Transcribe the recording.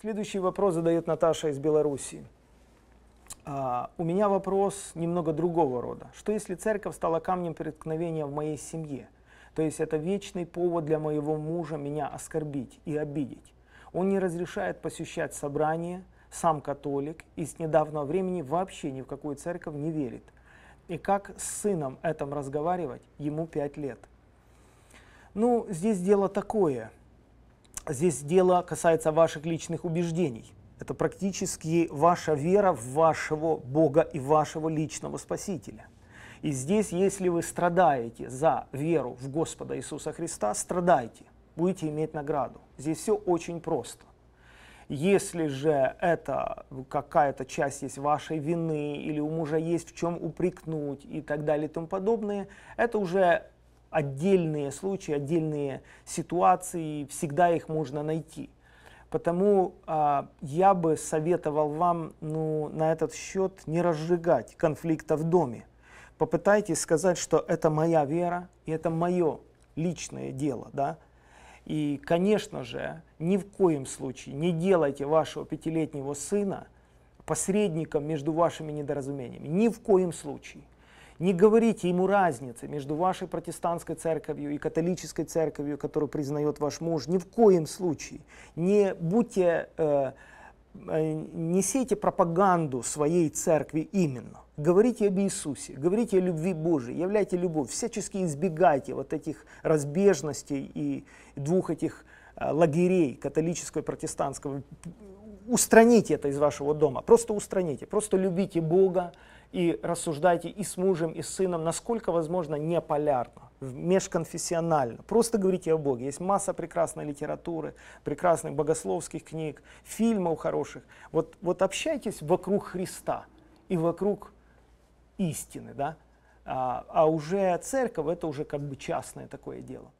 Следующий вопрос задает Наташа из Беларуси. А, у меня вопрос немного другого рода. Что если церковь стала камнем преткновения в моей семье? То есть это вечный повод для моего мужа меня оскорбить и обидеть. Он не разрешает посещать собрания, сам католик и с недавнего времени вообще ни в какую церковь не верит. И как с сыном этом разговаривать? Ему пять лет. Ну, здесь дело такое – здесь дело касается ваших личных убеждений. Это практически ваша вера в вашего Бога и вашего личного Спасителя. И здесь, если вы страдаете за веру в Господа Иисуса Христа, страдайте, будете иметь награду. Здесь все очень просто. Если же это какая-то часть есть вашей вины, или у мужа есть в чем упрекнуть и так далее и тому подобное, это уже отдельные случаи, отдельные ситуации, всегда их можно найти. Потому э, я бы советовал вам ну, на этот счет не разжигать конфликта в доме. Попытайтесь сказать, что это моя вера и это мое личное дело. Да? И, конечно же, ни в коем случае не делайте вашего пятилетнего сына посредником между вашими недоразумениями. Ни в коем случае. Не говорите ему разницы между вашей протестантской церковью и католической церковью, которую признает ваш муж. Ни в коем случае. Не будьте... Э, э несите пропаганду своей церкви именно. Говорите об Иисусе, говорите о любви Божией, являйте любовь, всячески избегайте вот этих разбежностей и двух этих э, лагерей католического и протестантского. Устраните это из вашего дома, просто устраните, просто любите Бога, и рассуждайте и с мужем, и с сыном, насколько возможно не полярно, межконфессионально. Просто говорите о Боге. Есть масса прекрасной литературы, прекрасных богословских книг, фильмов хороших. Вот, вот общайтесь вокруг Христа и вокруг истины, да? А, а уже церковь это уже как бы частное такое дело.